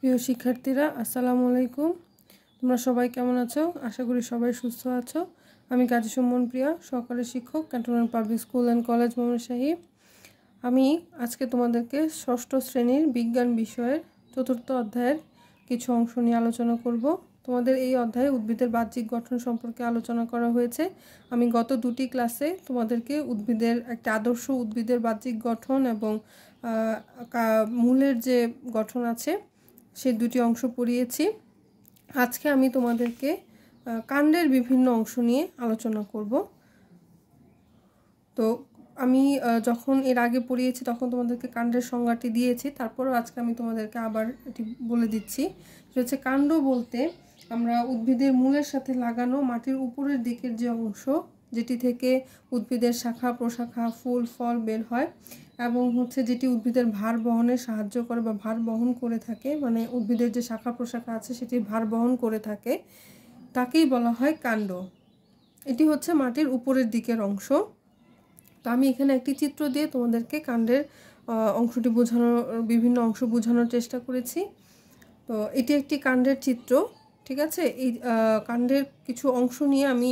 প্রিয় শিক্ষার্থীরা আসসালামু আলাইকুম তোমরা সবাই কেমন আছো আশা করি সবাই সুস্থ আছো আমি কাজী সম্মন প্রিয়া সহকারী শিক্ষক cantonment public school and college Mohammad সাহিব আমি আজকে তোমাদেরকে ষষ্ঠ শ্রেণীর বিজ্ঞান বিষয়ের চতুর্থ অধ্যায়ের কিছু অংশ নিয়ে আলোচনা করব তোমাদের এই অধ্যায়ে উদ্ভিদের বাহ্যিক গঠন সম্পর্কে আলোচনা করা হয়েছে আমি গত দুটি ক্লাসে তোমাদেরকে উদ্ভিদের একটা আদর্শ উদ্ভিদের বাহ্যিক গঠন এবং মূলের যে গঠন আছে সে দুটি অংশ পড়িয়েছি আজকে আমি তোমাদেরকে কাণ্ডের বিভিন্ন অংশ নিয়ে আলোচনা করব তো আমি যখন এর আগে পড়িয়েছি তখন তোমাদেরকে কাণ্ডের সংজ্ঞাটি দিয়েছি তারপরও আজকে আমি তোমাদেরকে আবার এটি বলে দিচ্ছি সেটা হচ্ছে কাণ্ড বলতে আমরা উদ্ভিদের মূলের সাথে লাগানো মাটির উপরের দিকের যে অংশ যেটি থেকে উদ্ভিদের শাখা প্রশাখা ফুল ফল বের হয় এবং হচ্ছে যেটি উদ্ভিদের ভার বহনে সাহায্য করে বা ভার বহন করে থাকে মানে উদ্ভিদের যে শাখা প্রশাখা আছে সেটি ভার বহন করে থাকে তাকেই বলা হয় কাণ্ড এটি হচ্ছে মাটির উপরের দিকের অংশ তো আমি এখানে একটি চিত্র দিয়ে তোমাদেরকে কাণ্ডের অংশটি বোঝানোর বিভিন্ন অংশ বোঝানোর চেষ্টা করেছি তো এটি একটি কাণ্ডের চিত্র ঠিক আছে এই কাণ্ডের কিছু অংশ নিয়ে আমি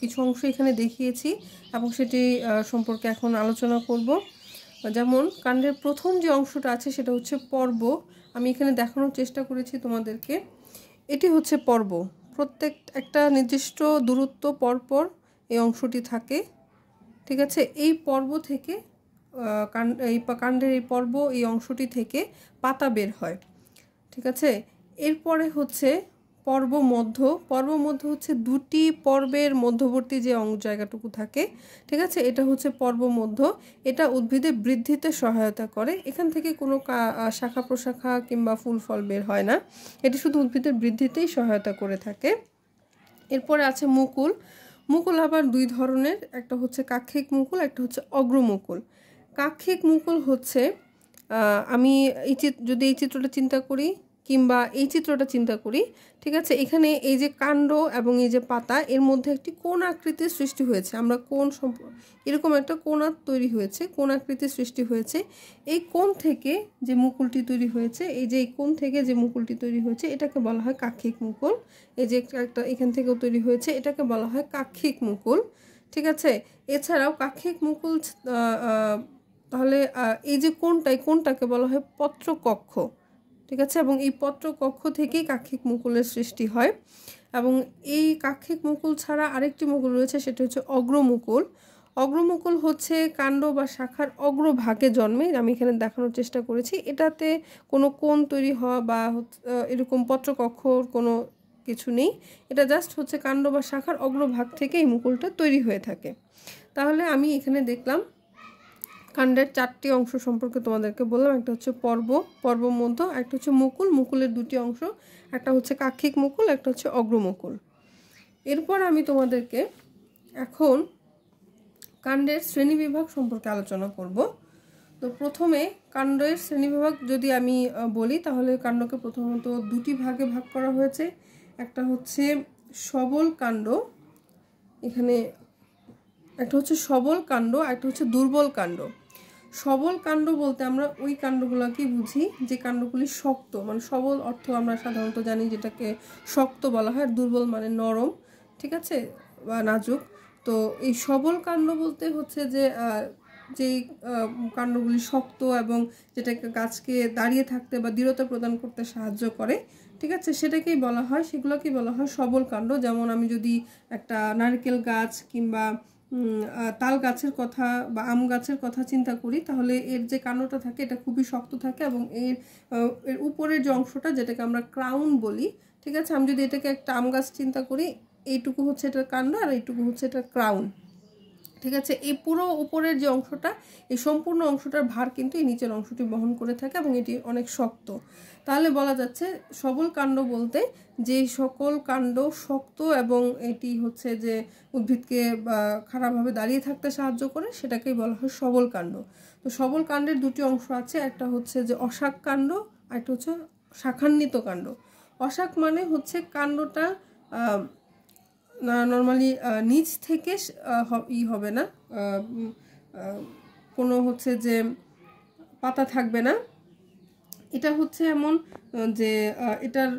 কিছু অংশ এখানে দেখিয়েছি এবং সেটি সম্পর্কে এখন আলোচনা করব যেমন কাণ্ডের প্রথম যে অংশটা আছে সেটা হচ্ছে পর্ব আমি এখানে দেখানোর চেষ্টা করেছি তোমাদেরকে এটি হচ্ছে পর্ব প্রত্যেক একটা নির্দিষ্ট দূরত্ব পরপর এই অংশটি থাকে ঠিক আছে এই পর্ব থেকে এই কাণ্ডের এই পর্ব এই অংশটি থেকে পাতা বের হয় ঠিক আছে এরপরে হচ্ছে পর্ব মধ্য পর্ব মধ্য হচ্ছে দুটি পর্বের মধ্যবর্তী যে অঙ্গ জায়গাটুকু থাকে ঠিক আছে এটা হচ্ছে পর্ব মধ্য এটা উদ্ভিদের বৃদ্ধিতে সহায়তা করে এখান থেকে কোনো শাখা প্রশাখা কিংবা ফুল ফল বের হয় না এটি শুধু উদ্ভিদের বৃদ্ধিতেই সহায়তা করে থাকে এরপরে আছে মুকুল মুকুল আবার দুই ধরনের একটা হচ্ছে কাক্ষিক মুকুল একটা হচ্ছে অগ্রমুকুল কাক্ষিক মুকুল হচ্ছে আমি এই যদি এই চিত্রটা চিন্তা করি কিংবা এই চিত্রটা চিন্তা করি ঠিক আছে এখানে এই যে কাণ্ড এবং এই যে পাতা এর মধ্যে একটি কোন আকৃতির সৃষ্টি হয়েছে আমরা কোন এরকম একটা কোনা তৈরি হয়েছে কোন আকৃতির সৃষ্টি হয়েছে এই কোন থেকে যে মুকুলটি তৈরি হয়েছে এই যে এই কোণ থেকে যে মুকুলটি তৈরি হয়েছে এটাকে বলা হয় কাক্ষিক মুকুল এই যে একটা এখান থেকেও তৈরি হয়েছে এটাকে বলা হয় কাক্ষিক মুকুল ঠিক আছে এছাড়াও কাক্ষিক মুকুল তাহলে এই যে কোনটাই কোনটাকে বলা হয় পত্রকক্ষ ঠিক আছে এবং এই পত্র কক্ষ থেকেই কাক্ষিক মুকুলের সৃষ্টি হয় এবং এই কাক্ষিক মুকুল ছাড়া আরেকটি মুকুল রয়েছে সেটা হচ্ছে অগ্রমুকুল অগ্রমুকুল হচ্ছে কাণ্ড বা শাখার অগ্রভাগে জন্মে আমি এখানে দেখানোর চেষ্টা করেছি এটাতে কোনো কোণ তৈরি হওয়া বা এরকম পত্রকক্ষর কোনো কিছু নেই এটা জাস্ট হচ্ছে কাণ্ড বা শাখার অগ্রভাগ থেকে এই মুকুলটা তৈরি হয়ে থাকে তাহলে আমি এখানে দেখলাম কাণ্ডের চারটি অংশ সম্পর্কে তোমাদেরকে বললাম একটা হচ্ছে পর্ব পর্ব মধ্য একটা হচ্ছে মুকুল মুকুলের দুটি অংশ একটা হচ্ছে কাক্ষিক মুকুল একটা হচ্ছে অগ্রমুকুল এরপর আমি তোমাদেরকে এখন কাণ্ডের শ্রেণীবিভাগ সম্পর্কে আলোচনা করব তো প্রথমে কাণ্ডের শ্রেণীবিভাগ যদি আমি বলি তাহলে কাণ্ডকে প্রথমত দুটি ভাগে ভাগ করা হয়েছে একটা হচ্ছে সবল কাণ্ড এখানে একটা হচ্ছে সবল কাণ্ড একটা হচ্ছে দুর্বল কাণ্ড সবল কাণ্ড বলতে আমরা ওই কাণ্ডগুলোকেই বুঝি যে কাণ্ডগুলি শক্ত মানে সবল অর্থ আমরা সাধারণত জানি যেটাকে শক্ত বলা হয় দুর্বল মানে নরম ঠিক আছে বা নাজুক তো এই সবল কাণ্ড বলতে হচ্ছে যে যে কাণ্ডগুলি শক্ত এবং যেটাকে গাছকে দাঁড়িয়ে থাকতে বা দৃঢ়তা প্রদান করতে সাহায্য করে ঠিক আছে সেটাকেই বলা হয় সেগুলোকেই বলা হয় সবল কাণ্ড যেমন আমি যদি একটা নারকেল গাছ কিংবা তাল গাছের কথা বা আম গাছের কথা চিন্তা করি তাহলে এর যে কানোটা থাকে এটা খুবই শক্ত থাকে এবং এর এর উপরের যে অংশটা যেটাকে আমরা ক্রাউন বলি ঠিক আছে আমি যদি এটাকে একটা আম গাছ চিন্তা করি এইটুকু হচ্ছে এটার কাণ্ড আর এইটুকু হচ্ছে এটার ক্রাউন ঠিক আছে এই পুরো উপরের যে অংশটা এই সম্পূর্ণ অংশটার ভার কিন্তু এই নিচের অংশটি বহন করে থাকে এবং এটি অনেক শক্ত তাহলে বলা যাচ্ছে সবল কাণ্ড বলতে যে সকল কাণ্ড শক্ত এবং এটি হচ্ছে যে উদ্ভিদকে খারাপভাবে দাঁড়িয়ে থাকতে সাহায্য করে সেটাকেই বলা হয় সবল কাণ্ড তো সবল কাণ্ডের দুটি অংশ আছে একটা হচ্ছে যে অশাক কাণ্ড আর একটা হচ্ছে শাখান্বিত কাণ্ড অশাক মানে হচ্ছে কাণ্ডটা নর্মালি নিজ থেকে ই হবে না কোনো হচ্ছে যে পাতা থাকবে না এটা হচ্ছে এমন যে এটার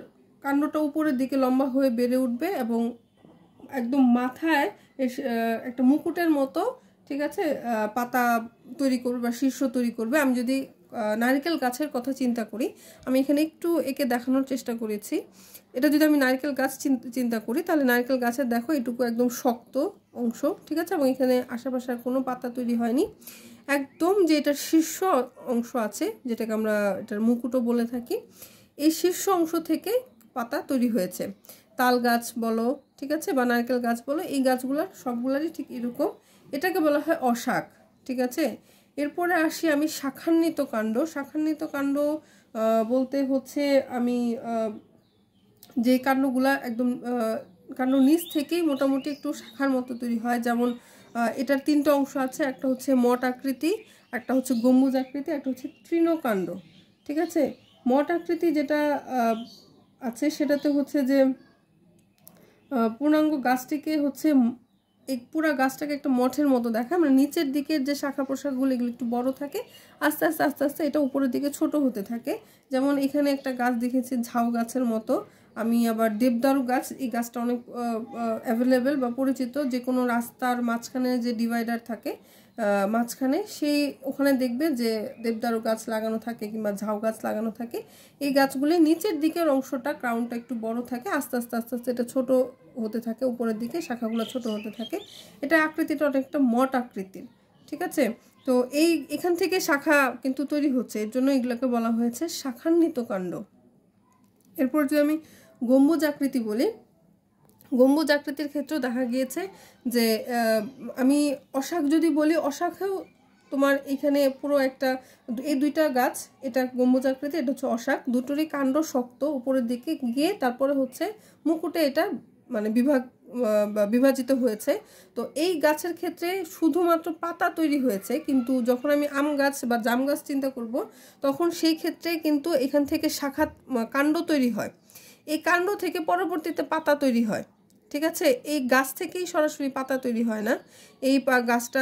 কাণ্ডটা উপরের দিকে লম্বা হয়ে বেড়ে উঠবে এবং একদম মাথায় একটা মুকুটের মতো ঠিক আছে পাতা তৈরি করবে বা শীর্ষ তৈরি করবে আমি যদি নারকেল গাছের কথা চিন্তা করি আমি এখানে একটু একে দেখানোর চেষ্টা করেছি এটা যদি আমি নারকেল গাছ চিন্তা করি তাহলে নারকেল গাছের দেখো এটুকু একদম শক্ত অংশ ঠিক আছে এবং এখানে আশেপাশে আর কোনো পাতা তৈরি হয়নি একদম যে এটার শীর্ষ অংশ আছে যেটাকে আমরা এটার মুকুটও বলে থাকি এই শীর্ষ অংশ থেকে পাতা তৈরি হয়েছে তাল গাছ বলো ঠিক আছে বা নারকেল গাছ বলো এই গাছগুলার সবগুলারই ঠিক এরকম এটাকে বলা হয় অশাক ঠিক আছে এরপরে আসি আমি শাখান্বিত কাণ্ড শাখান্বিত কাণ্ড বলতে হচ্ছে আমি যে কাণ্ডগুলা একদম কাণ্ড নিচ থেকেই মোটামুটি একটু শাখার মতো তৈরি হয় যেমন এটার তিনটা অংশ আছে একটা হচ্ছে মট আকৃতি একটা হচ্ছে গম্বুজ আকৃতি একটা হচ্ছে তৃণকাণ্ড ঠিক আছে মট আকৃতি যেটা আছে সেটাতে হচ্ছে যে পূর্ণাঙ্গ গাছটিকে হচ্ছে এই পুরা গাছটাকে একটা মঠের মতো দেখায় মানে নিচের দিকের যে শাখা প্রশাখাগুলো এগুলো একটু বড় থাকে আস্তে আস্তে আস্তে আস্তে এটা উপরের দিকে ছোট হতে থাকে যেমন এখানে একটা গাছ দেখেছি ঝাউ গাছের মতো আমি আবার দেবদারু গাছ এই গাছটা অনেক অ্যাভেলেবেল বা পরিচিত যে কোনো রাস্তার মাঝখানে যে ডিভাইডার থাকে মাঝখানে সেই ওখানে দেখবে যে দেবদারু গাছ লাগানো থাকে কিংবা ঝাউ গাছ লাগানো থাকে এই গাছগুলির নিচের দিকের অংশটা ক্রাউনটা একটু বড় থাকে আস্তে আস্তে আস্তে আস্তে এটা ছোট হতে থাকে উপরের দিকে শাখাগুলো ছোট হতে থাকে এটা আকৃতিটা অনেকটা মট আকৃতির ঠিক আছে তো এই এখান থেকে শাখা কিন্তু তৈরি হচ্ছে এর জন্য এগুলোকে বলা হয়েছে শাখান্বিত কাণ্ড এরপর যদি আমি গম্বুজ আকৃতি বলি গম্বুজ আকৃতির ক্ষেত্রেও দেখা গিয়েছে যে আমি অশাক যদি বলি অশাকেও তোমার এখানে পুরো একটা এই দুইটা গাছ এটা গম্বুজ আকৃতি এটা হচ্ছে অশাক দুটোরই কাণ্ড শক্ত উপরের দিকে গিয়ে তারপরে হচ্ছে মুকুটে এটা মানে বিভাগ বিভাজিত হয়েছে তো এই গাছের ক্ষেত্রে শুধুমাত্র পাতা তৈরি হয়েছে কিন্তু যখন আমি আম গাছ বা জাম গাছ চিন্তা করব তখন সেই ক্ষেত্রে কিন্তু এখান থেকে শাখা কাণ্ড তৈরি হয় এই কাণ্ড থেকে পরবর্তীতে পাতা তৈরি হয় ঠিক আছে এই গাছ থেকেই সরাসরি পাতা তৈরি হয় না এই গাছটা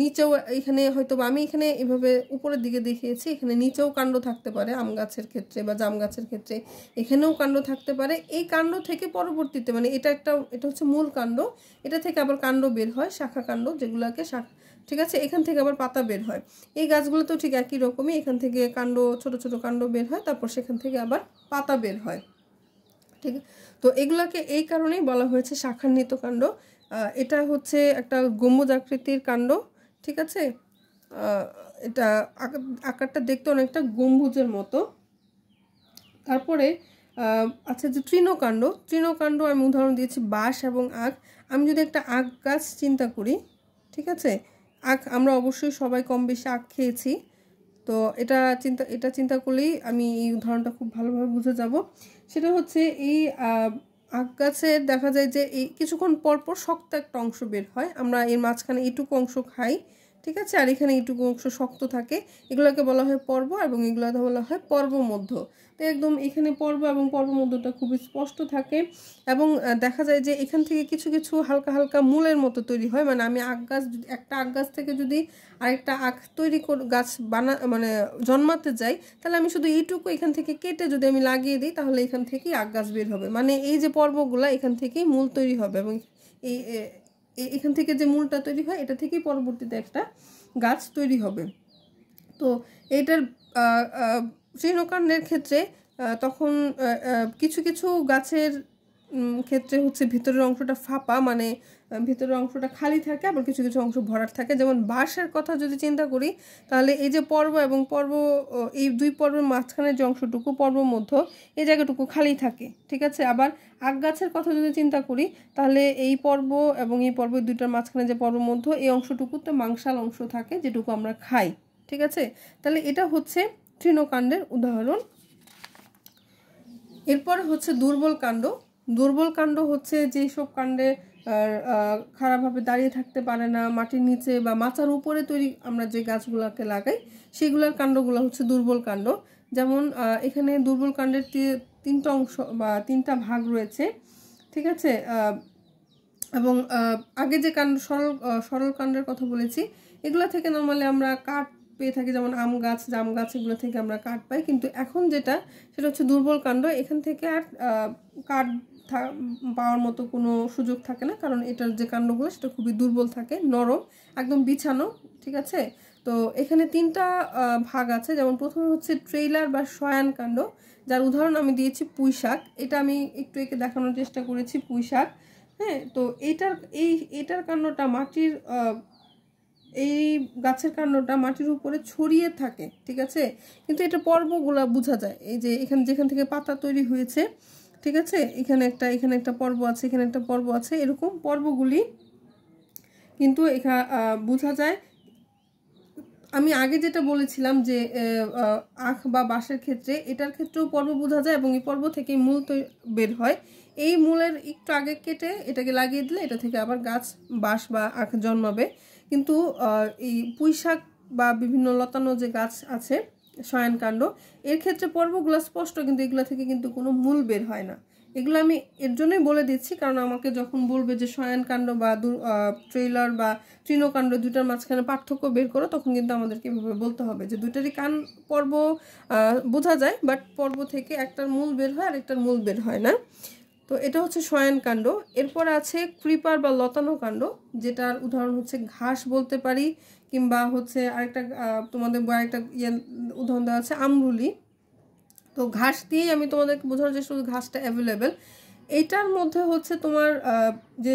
নিচেও এখানে হয়তো আমি এখানে এভাবে উপরের দিকে দেখিয়েছি এখানে নিচেও কাণ্ড থাকতে পারে আম গাছের ক্ষেত্রে বা জাম গাছের ক্ষেত্রে এখানেও কাণ্ড থাকতে পারে এই কাণ্ড থেকে পরবর্তীতে মানে এটা একটা এটা হচ্ছে মূল কাণ্ড এটা থেকে আবার কাণ্ড বের হয় শাখা কাণ্ড যেগুলোকে শাখা ঠিক আছে এখান থেকে আবার পাতা বের হয় এই গাছগুলো তো ঠিক একই রকমই এখান থেকে কাণ্ড ছোট ছোট কাণ্ড বের হয় তারপর সেখান থেকে আবার পাতা বের হয় ঠিক তো এগুলাকে এই কারণেই বলা হয়েছে শাখান্বিত কাণ্ড এটা হচ্ছে একটা গম্বুজ আকৃতির কাণ্ড ঠিক আছে এটা আকারটা দেখতে অনেকটা গম্বুজের মতো তারপরে আচ্ছা যে তৃণকাণ্ড তৃণকাণ্ড আমি উদাহরণ দিয়েছি বাঁশ এবং আখ আমি যদি একটা আখ গাছ চিন্তা করি ঠিক আছে আখ আমরা অবশ্যই সবাই কম বেশি আখ খেয়েছি তো এটা চিন্তা এটা চিন্তা করলেই আমি এই উদাহরণটা খুব ভালোভাবে বুঝে যাব সেটা হচ্ছে এই আখ গাছের দেখা যায় যে এই কিছুক্ষণ পরপর শক্ত একটা অংশ বের হয় আমরা এর মাঝখানে এটুকু অংশ খাই ঠিক আছে আর এখানে এইটুকু অংশ শক্ত থাকে এগুলোকে বলা হয় পর্ব এবং এগুলোকে বলা হয় পর্ব মধ্য তো একদম এখানে পর্ব এবং পর্ব মধ্যটা খুবই স্পষ্ট থাকে এবং দেখা যায় যে এখান থেকে কিছু কিছু হালকা হালকা মূলের মতো তৈরি হয় মানে আমি আখ গাছ একটা আখ গাছ থেকে যদি আরেকটা আখ তৈরি গাছ বানা মানে জন্মাতে যাই তাহলে আমি শুধু এইটুকু এখান থেকে কেটে যদি আমি লাগিয়ে দিই তাহলে এখান থেকেই আখ গাছ বের হবে মানে এই যে পর্বগুলো এখান থেকেই মূল তৈরি হবে এবং এই এখান থেকে যে মূলটা তৈরি হয় এটা থেকেই পরবর্তীতে একটা গাছ তৈরি হবে তো এটার শ্রীনকাণ্ডের ক্ষেত্রে তখন কিছু কিছু গাছের ক্ষেত্রে হচ্ছে ভিতরের অংশটা ফাঁপা মানে ভিতরের অংশটা খালি থাকে আবার কিছু কিছু অংশ ভরাট থাকে যেমন বাঁশের কথা যদি চিন্তা করি তাহলে এই যে পর্ব এবং পর্ব এই দুই পর্বের মাঝখানের যে অংশটুকু পর্ব মধ্য এই জায়গাটুকু খালি থাকে ঠিক আছে আবার আগ গাছের কথা যদি চিন্তা করি তাহলে এই পর্ব এবং এই পর্ব দুইটার মাঝখানে যে পর্ব মধ্য এই অংশটুকু তো মাংসাল অংশ থাকে যেটুকু আমরা খাই ঠিক আছে তাহলে এটা হচ্ছে তৃণকাণ্ডের উদাহরণ এরপর হচ্ছে দুর্বল কাণ্ড দুর্বল কাণ্ড হচ্ছে যেই সব কাণ্ডে খারাপভাবে দাঁড়িয়ে থাকতে পারে না মাটির নিচে বা মাচার উপরে তৈরি আমরা যে গাছগুলোকে লাগাই সেগুলোর কাণ্ডগুলো হচ্ছে দুর্বল কাণ্ড যেমন এখানে দুর্বল কাণ্ডের তিনটা অংশ বা তিনটা ভাগ রয়েছে ঠিক আছে এবং আগে যে কাণ্ড সরল সরল কাণ্ডের কথা বলেছি এগুলো থেকে নর্মালি আমরা কাঠ পেয়ে থাকি যেমন আম গাছ জাম গাছ এগুলো থেকে আমরা কাঠ পাই কিন্তু এখন যেটা সেটা হচ্ছে দুর্বল কাণ্ড এখান থেকে আর কাঠ পাওয়ার মতো কোনো সুযোগ থাকে না কারণ এটার যে কাণ্ডগুলো সেটা খুবই দুর্বল থাকে নরম একদম বিছানো ঠিক আছে তো এখানে তিনটা ভাগ আছে যেমন প্রথমে হচ্ছে ট্রেইলার বা শয়ান কাণ্ড যার উদাহরণ আমি দিয়েছি পুঁইশাক এটা আমি একটু একে দেখানোর চেষ্টা করেছি পুঁইশাক হ্যাঁ তো এইটার এই এটার কাণ্ডটা মাটির এই গাছের কাণ্ডটা মাটির উপরে ছড়িয়ে থাকে ঠিক আছে কিন্তু এটা পর্বগুলা বোঝা যায় এই যে এখানে যেখান থেকে পাতা তৈরি হয়েছে ঠিক আছে এখানে একটা এখানে একটা পর্ব আছে এখানে একটা পর্ব আছে এরকম পর্বগুলি কিন্তু এখা বোঝা যায় আমি আগে যেটা বলেছিলাম যে আখ বা বাঁশের ক্ষেত্রে এটার ক্ষেত্রেও পর্ব বোঝা যায় এবং এই পর্ব থেকে মূল তো বের হয় এই মূলের একটু আগে কেটে এটাকে লাগিয়ে দিলে এটা থেকে আবার গাছ বাঁশ বা আখ জন্মাবে কিন্তু এই পুঁইশাক বা বিভিন্ন লতানো যে গাছ আছে শয়নকাণ্ড এর ক্ষেত্রে পর্বগুলো স্পষ্ট কিন্তু এগুলো থেকে কিন্তু কোনো মূল বের হয় না এগুলো আমি এর জন্যই বলে দিচ্ছি কারণ আমাকে যখন বলবে যে শয়নকাণ্ড বা ট্রেলার বা তৃণকাণ্ড দুটার মাঝখানে পার্থক্য বের করো তখন কিন্তু আমাদেরকে এভাবে বলতে হবে যে দুটারই কান পর্ব বোঝা যায় বাট পর্ব থেকে একটার মূল বের হয় আর একটার মূল বের হয় না তো এটা হচ্ছে শয়নকাণ্ড এরপর আছে ক্রিপার বা লতানো কাণ্ড যেটার উদাহরণ হচ্ছে ঘাস বলতে পারি কিংবা হচ্ছে আরেকটা তোমাদের বই একটা ইয়ে উদাহরণ দেওয়া আছে আমরুলি তো ঘাস দিয়েই আমি তোমাদেরকে বোঝানোর চেষ্টা শুধু ঘাসটা অ্যাভেলেবেল এইটার মধ্যে হচ্ছে তোমার যে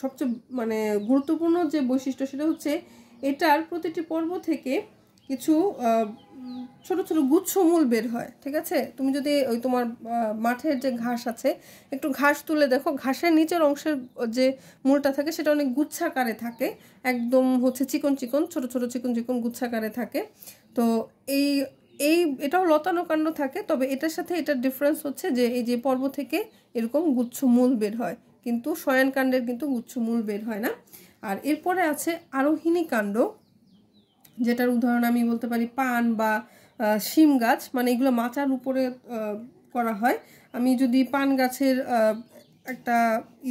সবচেয়ে মানে গুরুত্বপূর্ণ যে বৈশিষ্ট্য সেটা হচ্ছে এটার প্রতিটি পর্ব থেকে কিছু ছোট ছোট গুচ্ছ মূল বের হয় ঠিক আছে তুমি যদি ওই তোমার মাঠের যে ঘাস আছে একটু ঘাস তুলে দেখো ঘাসের নিচের অংশের যে মূলটা থাকে সেটা অনেক গুচ্ছাকারে থাকে একদম হচ্ছে চিকন চিকন ছোট ছোট চিকন চিকন গুচ্ছাকারে থাকে তো এই এই এটাও লতানো কাণ্ড থাকে তবে এটার সাথে এটার ডিফারেন্স হচ্ছে যে এই যে পর্ব থেকে এরকম গুচ্ছ মূল বের হয় কিন্তু কাণ্ডের কিন্তু গুচ্ছ মূল বের হয় না আর এরপরে আছে আরোহিণী কাণ্ড যেটার উদাহরণ আমি বলতে পারি পান বা শিম গাছ মানে এগুলো মাচার উপরে করা হয় আমি যদি পান গাছের একটা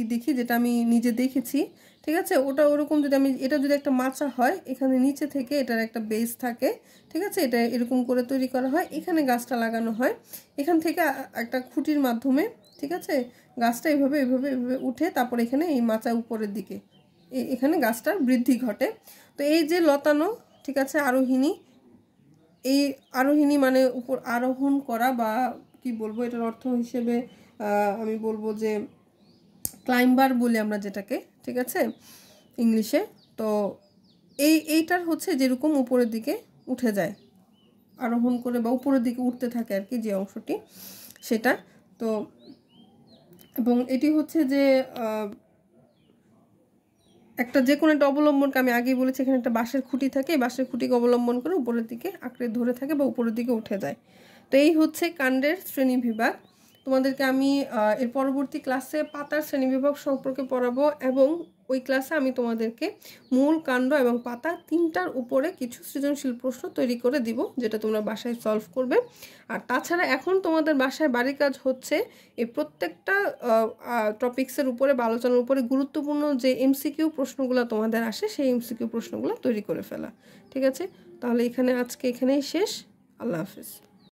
ই দেখি যেটা আমি নিজে দেখেছি ঠিক আছে ওটা ওরকম যদি আমি এটা যদি একটা মাচা হয় এখানে নিচে থেকে এটার একটা বেস থাকে ঠিক আছে এটা এরকম করে তৈরি করা হয় এখানে গাছটা লাগানো হয় এখান থেকে একটা খুঁটির মাধ্যমে ঠিক আছে গাছটা এভাবে এভাবে এভাবে উঠে তারপর এখানে এই মাচা উপরের দিকে এখানে গাছটার বৃদ্ধি ঘটে তো এই যে লতানো ঠিক আছে আরোহিণী এই আরোহিণী মানে উপর আরোহণ করা বা কি বলবো এটার অর্থ হিসেবে আমি বলবো যে ক্লাইম্বার বলি আমরা যেটাকে ঠিক আছে ইংলিশে তো এই এইটার হচ্ছে যেরকম উপরের দিকে উঠে যায় আরোহণ করে বা উপরের দিকে উঠতে থাকে আর কি যে অংশটি সেটা তো এবং এটি হচ্ছে যে একটা যে কোনো একটা অবলম্বনকে আমি আগেই বলেছি এখানে একটা বাঁশের খুঁটি থাকে বাঁশের খুঁটিকে অবলম্বন করে উপরের দিকে আঁকড়ে ধরে থাকে বা উপরের দিকে উঠে যায় তো এই হচ্ছে কাণ্ডের শ্রেণীবিভাগ তোমাদেরকে আমি এর পরবর্তী ক্লাসে পাতার শ্রেণীবিভাগ সম্পর্কে পড়াবো এবং ওই ক্লাসে আমি তোমাদেরকে মূল কাণ্ড এবং পাতা তিনটার উপরে কিছু সৃজনশীল প্রশ্ন তৈরি করে দিব যেটা তোমরা বাসায় সলভ করবে আর তাছাড়া এখন তোমাদের বাসায় বাড়ির কাজ হচ্ছে এই প্রত্যেকটা টপিক্সের উপরে বা আলোচনার উপরে গুরুত্বপূর্ণ যে এমসিকিউ প্রশ্নগুলো তোমাদের আসে সেই এমসিকিউ প্রশ্নগুলো তৈরি করে ফেলা ঠিক আছে তাহলে এখানে আজকে এখানেই শেষ আল্লাহ হাফিজ